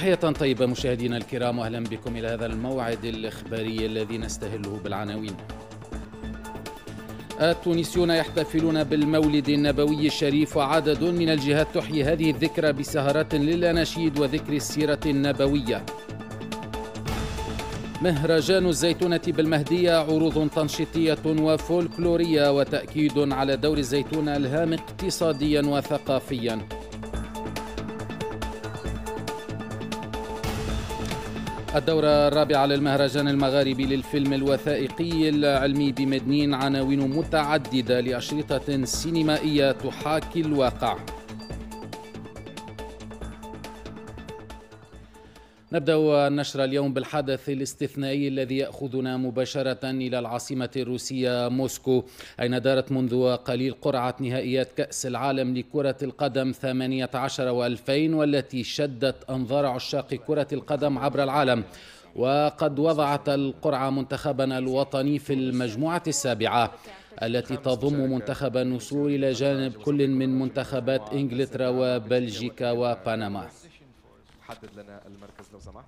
تحية طيبة مشاهدينا الكرام واهلا بكم الى هذا الموعد الاخباري الذي نستهله بالعناوين. التونسيون يحتفلون بالمولد النبوي الشريف وعدد من الجهات تحيي هذه الذكرى بسهرات للاناشيد وذكر السيرة النبوية. مهرجان الزيتونة بالمهدية عروض تنشيطية وفولكلورية وتأكيد على دور الزيتون الهام اقتصاديا وثقافيا. الدورة الرابعة للمهرجان المغاربي للفيلم الوثائقي العلمي بمدنين عناوين متعددة لأشرطة سينمائية تحاكي الواقع نبدا النشر اليوم بالحدث الاستثنائي الذي ياخذنا مباشره الى العاصمه الروسيه موسكو اين دارت منذ قليل قرعه نهائيات كاس العالم لكره القدم 18 و2000 والتي شدت انظار عشاق كره القدم عبر العالم وقد وضعت القرعه منتخبنا الوطني في المجموعه السابعه التي تضم منتخب النصور الى جانب كل من منتخبات انجلترا وبلجيكا وبنما حدد لنا المركز لو سمحت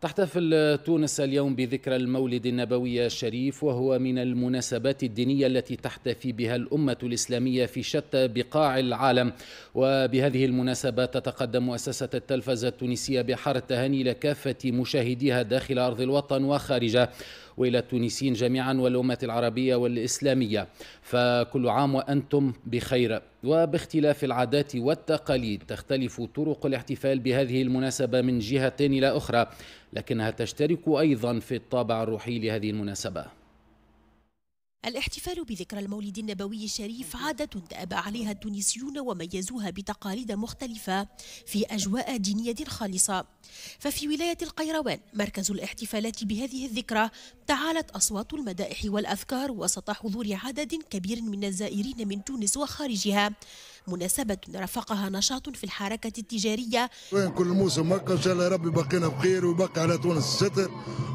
تحتفل تونس اليوم بذكرى المولد النبوي الشريف وهو من المناسبات الدينية التي تحتفي بها الأمة الإسلامية في شتى بقاع العالم وبهذه المناسبة تتقدم مؤسسة التلفزة التونسية بحر التهاني لكافة مشاهديها داخل أرض الوطن وخارجه والى التونسيين جميعا والامه العربيه والاسلاميه فكل عام وانتم بخير وباختلاف العادات والتقاليد تختلف طرق الاحتفال بهذه المناسبه من جهه الى اخرى لكنها تشترك ايضا في الطابع الروحي لهذه المناسبه الاحتفال بذكرى المولد النبوي الشريف عادة تأبى عليها التونسيون وميزوها بتقاليد مختلفة في أجواء دينية خالصة ففي ولاية القيروان مركز الاحتفالات بهذه الذكرى تعالت أصوات المدائح والأذكار وسط حضور عدد كبير من الزائرين من تونس وخارجها مناسبة رافقها نشاط في الحركة التجارية وين كل موسم مكة إن شاء الله ربي بقينا بخير ويبقى على تونس الستر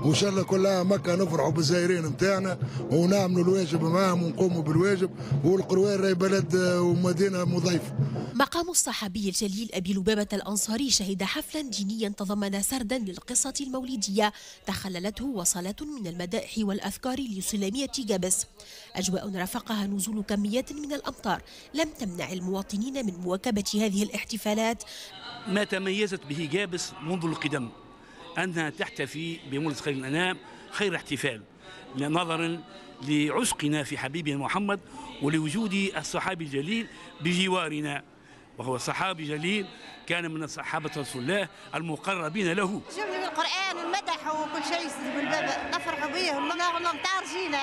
وإن شاء الله كل مكة نفرحوا بالزائرين نتاعنا ونعملوا الواجب معاهم ونقوموا بالواجب والقروان راهي بلد آه، ومدينة مضيفة مقام الصحابي الجليل أبي لبابة الأنصاري شهد حفلا دينيا تضمن سردا للقصة المولدية تخللته وصلاة من المدائح والأذكار لسلامية جابس أجواء رافقها نزول كميات من الأمطار لم تمنع المواطنين المواطنين من مواكبة هذه الاحتفالات ما تميزت به جابس منذ القدم أنها تحتفي بمولد خير الأنام خير احتفال نظرا لعشقنا في حبيبنا محمد ولوجود الصحابي الجليل بجوارنا وهو صحابي جليل كان من صحابة رسول الله المقربين له القرآن والمدح وكل شيء نفرح به نتاع رجينا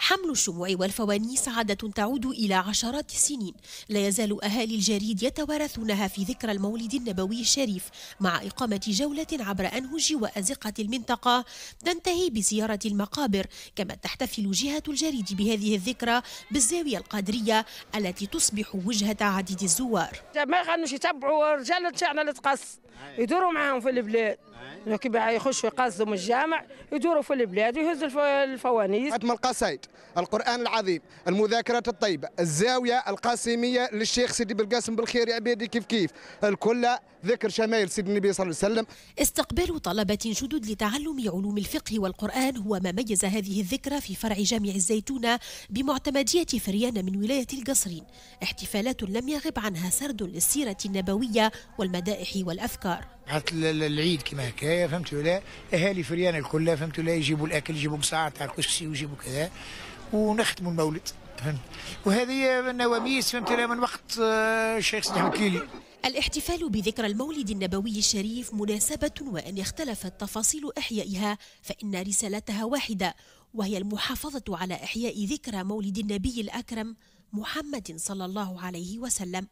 حمل الشموع والفوانيس عادة تعود إلى عشرات السنين لا يزال أهالي الجريد يتوارثونها في ذكرى المولد النبوي الشريف مع إقامة جولة عبر أنهج وأزقة المنطقة تنتهي بزيارة المقابر كما تحتفل جهة الجريد بهذه الذكرى بالزاوية القادرية التي تصبح وجهة عديد الزوار ما غنوش يتبعوا رجال تاعنا اللي تقص يدوروا معاهم في البلاد كي يخشوا يقصدوا الجامع يدوروا في البلاد ويهزوا الفوانيس ختم القصائد القران العظيم المذاكرات الطيبه الزاويه القاسميه للشيخ سيدي بالقاسم بالخير عبيدي كيف كيف الكل ذكر شمائل سيدنا النبي صلى الله عليه وسلم استقبال طلبة جدد لتعلم علوم الفقه والقرآن هو ما ميز هذه الذكرى في فرع جامع الزيتونة بمعتمدية فريان من ولاية القصرين احتفالات لم يغب عنها سرد للسيرة النبوية والمدائح والأذكار حتى العيد كما هكايا فهمت ولا اهالي فريان الكل فهمت ولا يجيبوا الاكل يجيبوا قصاع تاع الكسكسي ويجيبوا كذا ونختموا المولد فهمت وهذه النواميس فهمت من وقت آه، الشيخ سيدي الاحتفال بذكرى المولد النبوي الشريف مناسبة وإن اختلفت تفاصيل إحيائها فإن رسالتها واحدة وهي المحافظة على إحياء ذكرى مولد النبي الأكرم محمد صلى الله عليه وسلم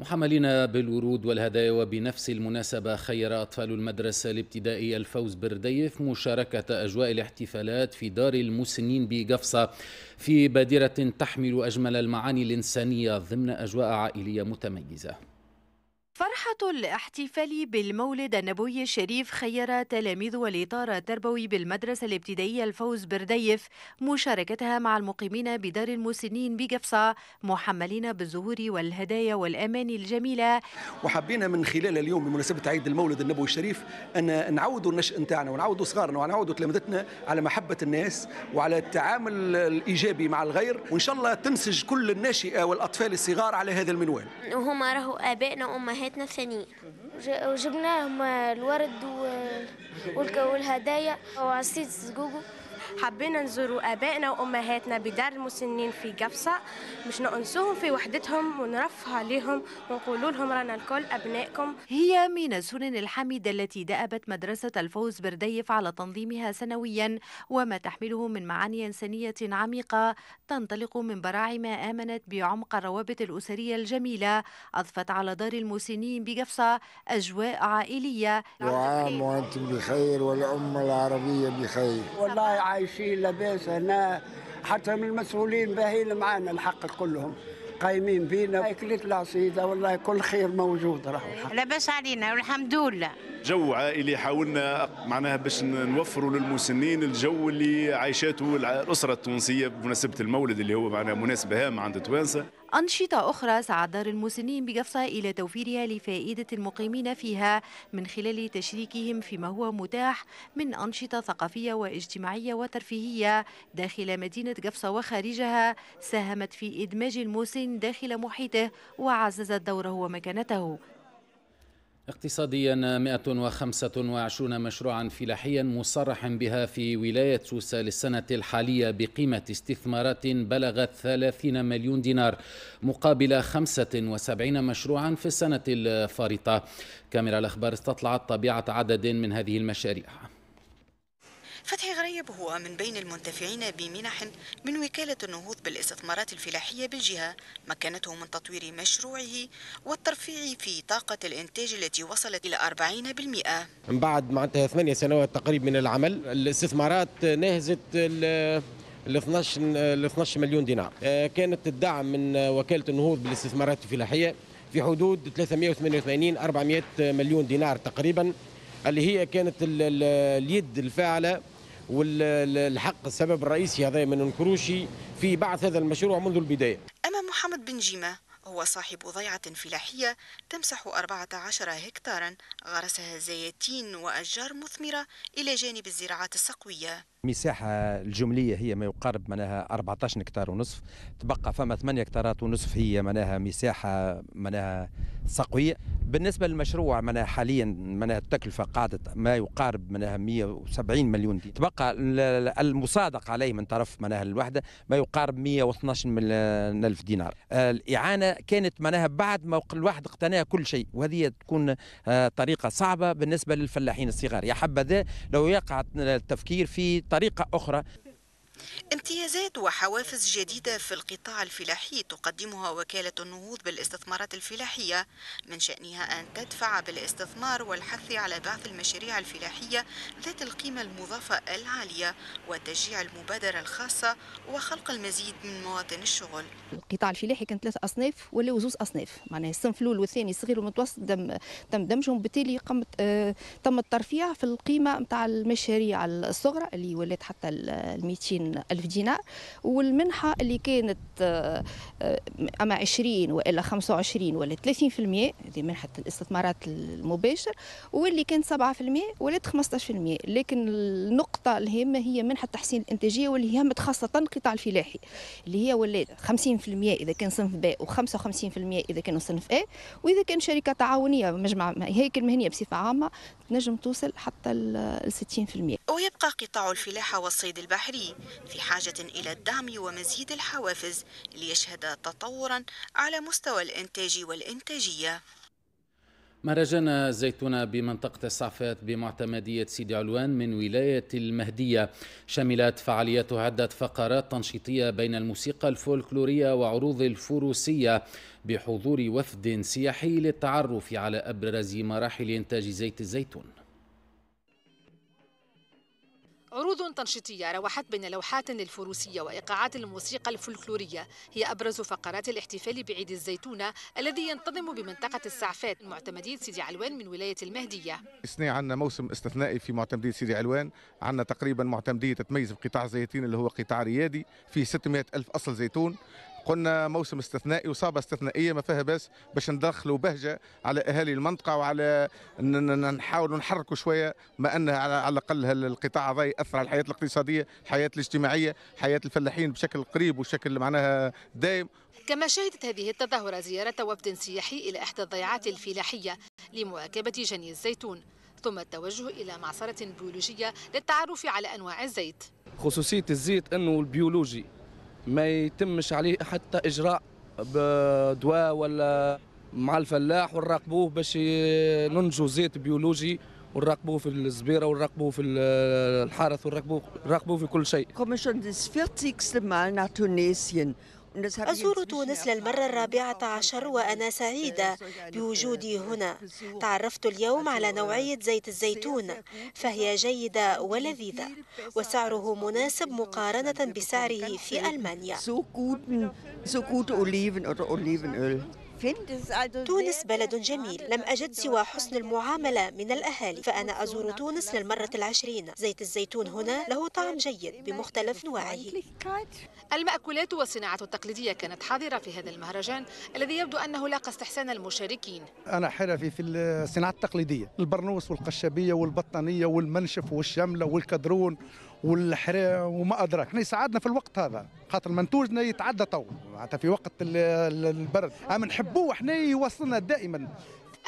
محملين بالورود والهدايا وبنفس المناسبة خير أطفال المدرسة الابتدائية الفوز برديف مشاركة أجواء الاحتفالات في دار المسنين بقفصة في بادرة تحمل أجمل المعاني الإنسانية ضمن أجواء عائلية متميزة فرحة الاحتفال بالمولد النبوي الشريف خير تلاميذ والإطار التربوي بالمدرسة الابتدائية الفوز برديف مشاركتها مع المقيمين بدار المسنين بقفصة محملين بالزهور والهدايا والأماني الجميلة وحبينا من خلال اليوم بمناسبة عيد المولد النبوي الشريف أن نعودوا النشأ نتاعنا ونعودوا صغارنا ونعودوا تلامذتنا على محبة الناس وعلى التعامل الإيجابي مع الغير وإن شاء الله تنسج كل الناشئة والأطفال الصغار على هذا المنوال هما راهو آبائنا وأمهاتنا حياتنا الثانية وجبناهم الورد والهدايا وعصيد الزجوجو حبينا نزوروا آبائنا وأمهاتنا بدار المسنين في قفصة مش ننسوهم في وحدتهم ونرفها لهم ونقولوا لهم رانا الكل أبنائكم هي من السنن الحميدة التي دأبت مدرسة الفوز برديف على تنظيمها سنويا وما تحمله من معاني إنسانية عميقة تنطلق من براعم آمنت بعمق الروابط الأسرية الجميلة أضفت على دار المسنين بقفصة أجواء عائلية وعام وأنتم بخير والأمة العربية بخير والله عايشين لاباس هنا حتى من المسؤولين باهين معانا الحق كلهم قايمين بينا اكلت العصيده والله كل خير موجود راهو لاباس علينا والحمد لله جو عائلي حاولنا معناها باش نوفروا للمسنين الجو اللي عايشاته الأسرة التونسية بمناسبة المولد اللي هو معناها مناسبة هامة عند التوانسة أنشطة أخرى سعى دار المسنين بقفصة إلى توفيرها لفائدة المقيمين فيها من خلال تشريكهم فيما هو متاح من أنشطة ثقافية واجتماعية وترفيهية داخل مدينة قفصة وخارجها ساهمت في إدماج المسن داخل محيطه وعززت دوره ومكانته اقتصاديا 125 مشروعا فلاحيا مصرح بها في ولاية سوسة للسنة الحالية بقيمة استثمارات بلغت 30 مليون دينار مقابل 75 مشروعا في السنة الفارطة كاميرا الأخبار استطلعت طبيعة عدد من هذه المشاريع فتحي غريب هو من بين المنتفعين بمنح من وكالة النهوض بالاستثمارات الفلاحية بالجهة مكنته من تطوير مشروعه والترفيع في طاقة الإنتاج التي وصلت إلى 40% من بعد معناتها ثمانية سنوات تقريبا من العمل الاستثمارات نهزت ال 12 ال 12 مليون دينار آه، كانت الدعم من وكالة النهوض بالاستثمارات الفلاحية في حدود 388 400 مليون دينار تقريبا اللي هي كانت اليد الفاعله والحق السبب الرئيسي هذا من الكروشي في بعث هذا المشروع منذ البداية أما محمد بن جيمة هو صاحب ضيعة فلاحية تمسح 14 هكتارا غرسها زيتين وأشجار مثمرة إلى جانب الزراعات السقوية مساحة الجملية هي ما يقارب معناها 14 هكتار ونصف تبقى فما 8 هكتارات ونصف هي معناها مساحة معناها سقوية بالنسبة للمشروع معناها حاليا معناها التكلفة قاعدة ما يقارب معناها 170 مليون دي تبقى المصادق عليه من طرف معناها الوحدة ما يقارب 112 مليون ألف دينار الإعانة كانت معناها بعد ما الواحد اقتنع كل شيء وهذه تكون آه، طريقة صعبة بالنسبة للفلاحين الصغار يا حبذا لو يقع التفكير في بطريقه اخرى امتيازات وحوافز جديدة في القطاع الفلاحي تقدمها وكالة النهوض بالاستثمارات الفلاحية من شأنها أن تدفع بالاستثمار والحث على بعث المشاريع الفلاحية ذات القيمة المضافة العالية وتشجيع المبادرة الخاصة وخلق المزيد من مواطن الشغل القطاع الفلاحي كان ثلاث أصناف ولا زوز أصناف معناها الصنف الأول والثاني الصغير والمتوسط دم تم دمجهم بالتالي قمت آه تم الترفيع في القيمة نتاع المشاريع الصغرى اللي ولات حتى ال 200 ألف دينار والمنحة اللي كانت آه، أما 20 وإلا 25 ولا 30% هذه منحة الاستثمارات المباشر واللي كانت 7% ولات 15% لكن النقطة الهامة هي منحة تحسين الإنتاجية واللي هي خاصة القطاع الفلاحي اللي هي ولات 50% إذا كان صنف ب و55% إذا كانوا صنف أ وإذا كان شركة تعاونية مجمع هيكل مهنية بصفة عامة تنجم توصل حتى ل 60% ويبقى قطاع الفلاحة والصيد البحري في حاجة إلى الدعم ومزيد الحوافز ليشهد تطورا على مستوى الإنتاج والإنتاجية مهرجان الزيتونة بمنطقة الصعفات بمعتمدية سيدي علوان من ولاية المهدية شملت فعالياته عدة فقرات تنشيطية بين الموسيقى الفولكلورية وعروض الفروسية بحضور وفد سياحي للتعرف على أبرز مراحل إنتاج زيت الزيتون عروض تنشيطية روحت بين لوحات للفروسية وإيقاعات الموسيقى الفلكلورية هي أبرز فقرات الاحتفال بعيد الزيتونة الذي ينتظم بمنطقة السعفات معتمدية سيدي علوان من ولاية المهدية السنة عندنا موسم استثنائي في معتمدية سيدي علوان عندنا تقريبا معتمدية تتميز بقطاع زيتين اللي هو قطاع ريادي فيه 600 ألف أصل زيتون قلنا موسم استثنائي وصابه استثنائيه ما فيها باس باش ندخلوا بهجه على اهالي المنطقه وعلى نحاولوا نحركوا شويه ما انها على الاقل القطاع هذا ياثر على الحياه الاقتصاديه، الحياه الاجتماعيه، حياه الفلاحين بشكل قريب وشكل معناها دائم. كما شهدت هذه التظاهره زياره وفد سياحي الى احدى الضيعات الفلاحيه لمواكبه جني الزيتون. ثم التوجه إلى معصرة بيولوجية للتعرف على أنواع الزيت خصوصية الزيت أنه البيولوجي ما يتمش عليه حتى اجراء بدواء ولا مع الفلاح ونراقبوه باش ننجو زيت بيولوجي ونراقبوه في الزبيره ونراقبوه في الحرث ونراقبوه نراقبوه في كل شيء. أزور تونس للمرة الرابعة عشر وأنا سعيدة بوجودي هنا تعرفت اليوم على نوعية زيت الزيتون فهي جيدة ولذيذة وسعره مناسب مقارنة بسعره في ألمانيا تونس بلد جميل لم أجد سوى حسن المعاملة من الأهالي فأنا أزور تونس للمرة العشرين زيت الزيتون هنا له طعم جيد بمختلف نواعه المأكولات والصناعة التقليدية كانت حاضرة في هذا المهرجان الذي يبدو أنه لاقى استحسان المشاركين أنا حرفي في الصناعة التقليدية البرنوس والقشابية والبطانية والمنشف والشملة والكدرون والحرام وما أدراك يساعدنا في الوقت هذا خاطر منتوجنا يتعدى تو معناتها في وقت البرد اما نحبوه احنا يوصلنا دائما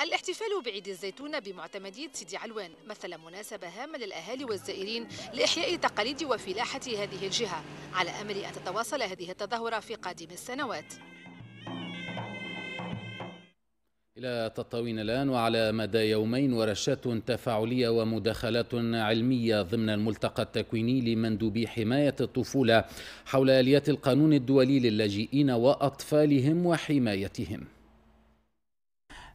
الاحتفال بعيد الزيتون بمعتمدية سيدي علوان مثل مناسبة هامة للأهالي والزائرين لإحياء تقاليد وفلاحة هذه الجهة على أمل أن تتواصل هذه التظاهرة في قادم السنوات إلى تطاوين الآن وعلى مدى يومين ورشات تفاعلية ومداخلات علمية ضمن الملتقى التكويني لمندوبي حماية الطفولة حول آليات القانون الدولي للاجئين وأطفالهم وحمايتهم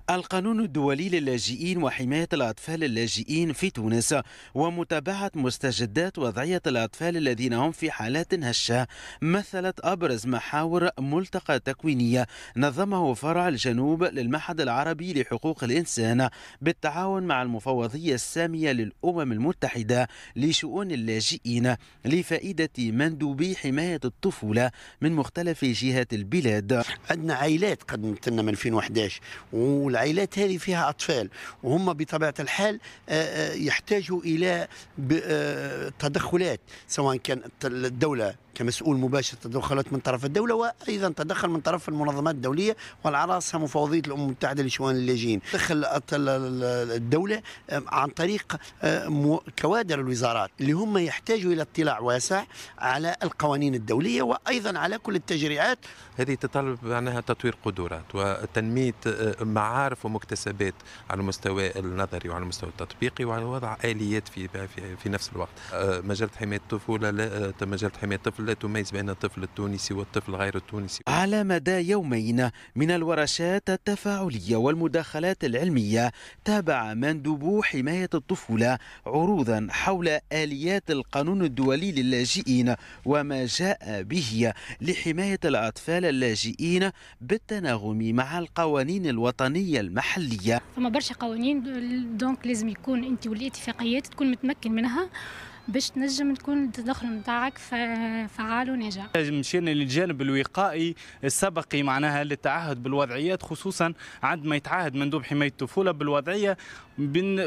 القانون الدولي للاجئين وحماية الأطفال اللاجئين في تونس ومتابعة مستجدات وضعية الأطفال الذين هم في حالات هشة مثلت أبرز محاور ملتقى تكوينية نظمه فرع الجنوب للمعهد العربي لحقوق الإنسان بالتعاون مع المفوضية السامية للأمم المتحدة لشؤون اللاجئين لفائدة مندوبي حماية الطفولة من مختلف جهات البلاد عندنا عائلات قدمت لنا من 2011 والعائلات هذه فيها أطفال وهم بطبيعة الحال آه، آه، يحتاجوا إلى آه، تدخلات سواء كانت الدولة كمسؤول مباشر تدخلت من طرف الدولة وأيضا تدخل من طرف المنظمات الدولية وعلى رأسها مفوضية الأمم المتحدة لشؤون اللاجئين تدخل الدولة عن طريق كوادر الوزارات اللي هم يحتاجوا إلى اطلاع واسع على القوانين الدولية وأيضا على كل التجريعات هذه تتطلب معناها تطوير قدرات وتنمية معارف ومكتسبات على المستوى النظري وعلى المستوى التطبيقي وعلى وضع آليات في في, في نفس الوقت مجال حماية الطفولة مجال حماية الطفل لا تميز بين الطفل التونسي والطفل غير التونسي على مدى يومين من الورشات التفاعلية والمداخلات العلمية تابع مندوب حماية الطفولة عروضا حول آليات القانون الدولي للاجئين وما جاء به لحماية الأطفال اللاجئين بالتناغم مع القوانين الوطنية المحلية فما برشا قوانين دونك لازم يكون أنت والاتفاقيات تكون متمكن منها باش تنجم تكون الدخل نتاعك فعال وناجح. مشينا للجانب الوقائي السبقي معناها للتعهد بالوضعيات خصوصا عندما يتعهد مندوب حمايه الطفوله بالوضعيه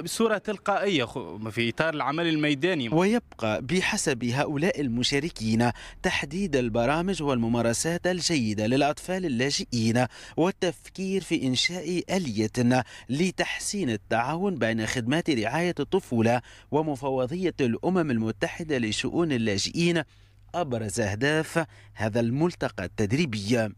بصورة تلقائية في إطار العمل الميداني ويبقى بحسب هؤلاء المشاركين تحديد البرامج والممارسات الجيدة للأطفال اللاجئين والتفكير في إنشاء آلية لتحسين التعاون بين خدمات رعاية الطفولة ومفوضية الأمم المتحدة لشؤون اللاجئين أبرز أهداف هذا الملتقى التدريبي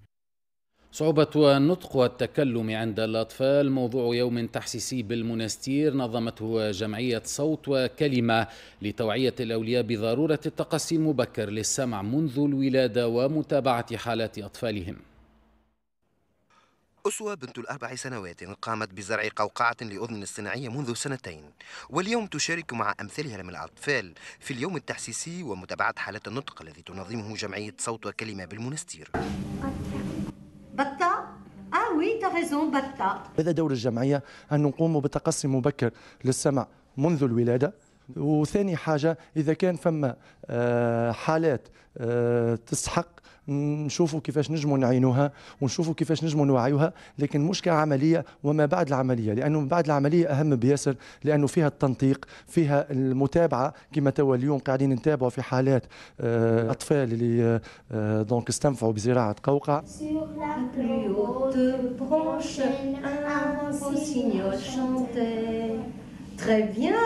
صعوبة النطق والتكلم عند الأطفال موضوع يوم تحسيسي بالمنستير نظمته جمعية صوت وكلمة لتوعية الأولياء بضرورة التقصي المبكر للسمع منذ الولادة ومتابعة حالات أطفالهم أسوة بنت الأربع سنوات قامت بزرع قوقعة لأذن الصناعية منذ سنتين واليوم تشارك مع أمثالها من الأطفال في اليوم التحسيسي ومتابعة حالات النطق الذي تنظمه جمعية صوت وكلمة بالمنستير بطة اه وي تا بطة هذا دور الجمعية أن نقوم بتقصي مبكر للسمع منذ الولادة وثاني حاجة إذا كان فما آه، حالات آه، تستحق نشوفوا كيفاش نجموا نعينوها ونشوفوا كيفاش نجموا نوعيوها لكن مش كعمليه وما بعد العمليه لانه بعد العمليه اهم بياسر لانه فيها التنطيق فيها المتابعه كما توا اليوم قاعدين نتابعوا في حالات آه، اطفال اللي آه، آه، دونك استنفعوا بزراعه قوقع bien, bien.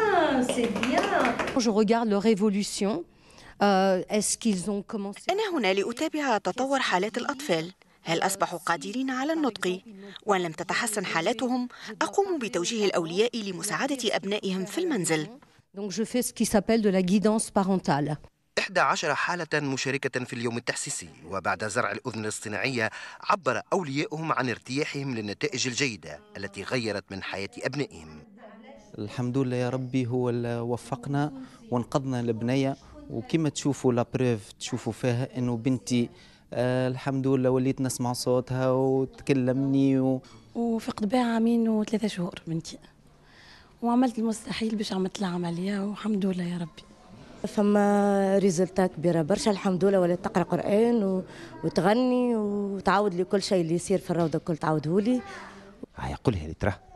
c'est Je regarde leur évolution Euh, أنا هنا لأتابع تطور حالات الأطفال هل أصبحوا قادرين على النطق؟ وإن لم تتحسن حالاتهم أقوم بتوجيه الأولياء لمساعدة أبنائهم في المنزل إحدى عشر حالة مشاركة في اليوم التحسيسي وبعد زرع الأذن الاصطناعية عبر أوليائهم عن ارتياحهم للنتائج الجيدة التي غيرت من حياة أبنائهم الحمد لله يا ربي هو اللي وفقنا وانقذنا البنية وكما تشوفوا لابروف تشوفوا فيها انه بنتي آه الحمد لله وليت نسمع صوتها وتكلمني و... وفقد بها عامين وثلاثة شهور بنتي وعملت المستحيل باش عملت لها عملية والحمد لله يا ربي فما ريزلتا كبيرة برشا الحمد لله ولات تقرا قرآن و... وتغني وتعاود لي كل شيء اللي يصير في الروضة الكل تعاودهولي هيا قولي لي تراه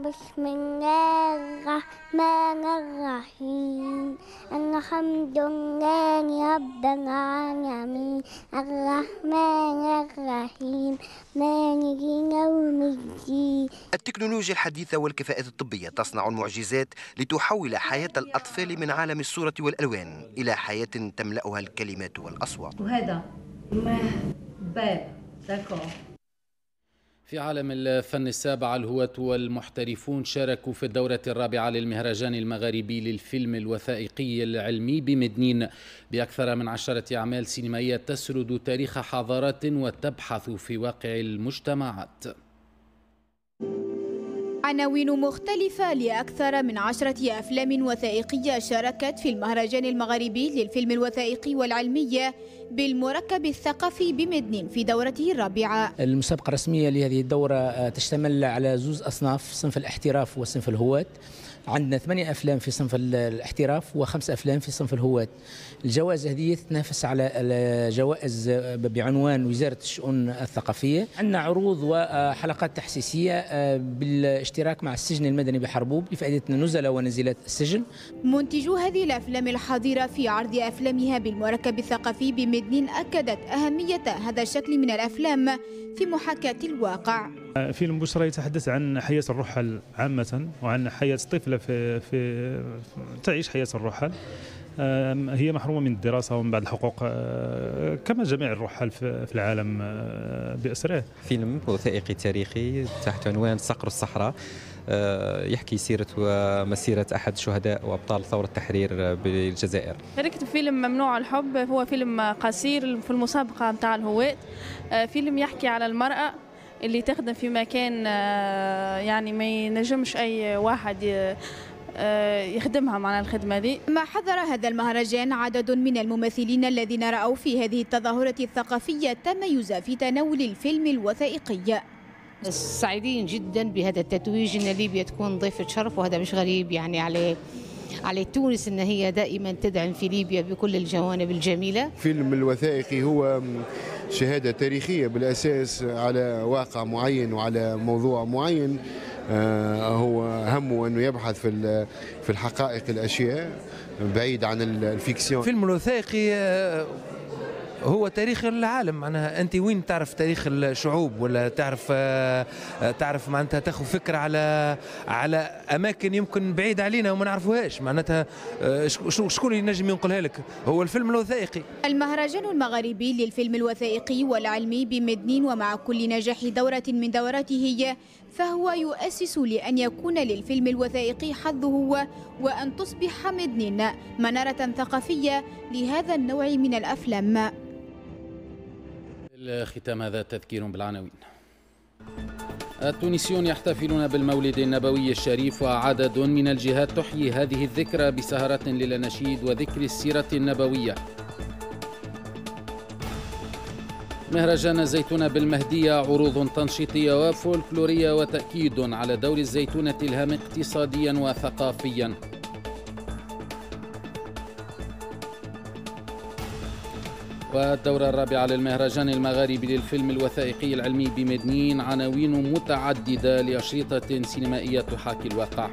بسم الله الرحمن الرحيم الحمد لله رب العالمين الرحمن الرحيم مالك يوم الدين التكنولوجيا الحديثة والكفاءات الطبية تصنع المعجزات لتحول حياة الأطفال من عالم الصورة والألوان إلى حياة تملأها الكلمات والأصوات وهذا ما باب داكور في عالم الفن السابع الهواة والمحترفون شاركوا في الدورة الرابعة للمهرجان المغاربي للفيلم الوثائقي العلمي بمدنين بأكثر من عشرة أعمال سينمائية تسرد تاريخ حضارات وتبحث في واقع المجتمعات عناوين مختلفة لأكثر من عشرة أفلام وثائقية شاركت في المهرجان المغربي للفيلم الوثائقي والعلمي بالمركب الثقافي بمدنين في دورته الرابعة المسابقة الرسمية لهذه الدورة آه، تشتمل على زوز أصناف صنف الاحتراف وصنف الهواة عندنا ثمانية أفلام في صنف الاحتراف وخمس أفلام في صنف الهواة الجوائز هذه تنافس على جوائز آه، بعنوان وزارة الشؤون الثقافية عندنا عروض وحلقات تحسيسية آه، بالاشتراك مع السجن المدني بحربوب لفائدة النزلاء ونزيلات السجن منتجو هذه الأفلام الحاضرة في عرض أفلامها بالمركب الثقافي بمدنين سيدنين أكدت أهمية هذا الشكل من الأفلام في محاكاة الواقع فيلم بشرى يتحدث عن حياة الرحل عامة وعن حياة طفلة في, في تعيش حياة الرحل هي محرومة من الدراسة ومن بعض الحقوق أه، كما جميع الرحال في العالم أه، بأسره فيلم وثائقي تاريخي تحت عنوان صقر الصحراء آه، يحكي سيرة ومسيرة أحد شهداء وأبطال ثورة التحرير بالجزائر أنا كتب فيلم ممنوع الحب هو فيلم قصير في المسابقة متاع الهواة فيلم يحكي على المرأة اللي تخدم في مكان آه، يعني ما ينجمش أي واحد آه، يخدمها معنا الخدمة دي ما حضر هذا المهرجان عدد من الممثلين الذين رأوا في هذه التظاهرة الثقافية تميز في تناول الفيلم الوثائقي سعيدين جدا بهذا التتويج ان ليبيا تكون ضيفة شرف وهذا مش غريب يعني عليه على تونس ان هي دائما تدعم في ليبيا بكل الجوانب الجميله فيلم الوثائقي هو شهاده تاريخيه بالاساس على واقع معين وعلى موضوع معين آه، هو همه انه يبحث في في الحقائق الاشياء بعيد عن الفيكسيون فيلم الوثائقي آه، هو تاريخ العالم معناها انت وين تعرف تاريخ الشعوب ولا تعرف آه، آه، تعرف معناتها تاخذ فكره على على اماكن يمكن بعيد علينا وما نعرفوهاش معناتها آه، شكون اللي نجم ينقلها لك هو الفيلم الوثائقي المهرجان المغربي للفيلم الوثائقي والعلمي بمدنين ومع كل نجاح دوره من دوراته فهو يؤسس لأن يكون للفيلم الوثائقي حظه هو وأن تصبح مدنين منارة ثقافية لهذا النوع من الأفلام الختام هذا تذكير بالعناوين التونسيون يحتفلون بالمولد النبوي الشريف وعدد من الجهات تحيي هذه الذكرى بسهرة للأناشيد وذكر السيرة النبوية مهرجان الزيتون بالمهدية عروض تنشيطية وفولكلورية وتأكيد على دور الزيتونة الهام اقتصاديا وثقافيا والدورة الرابعة للمهرجان المغاربي للفيلم الوثائقي العلمي بمدنين عناوين متعددة لأشرطة سينمائية تحاكي الواقع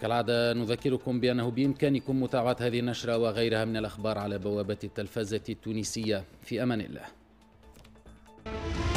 كالعادة نذكركم بأنه بإمكانكم متابعة هذه النشرة وغيرها من الأخبار على بوابة التلفزة التونسية في أمان الله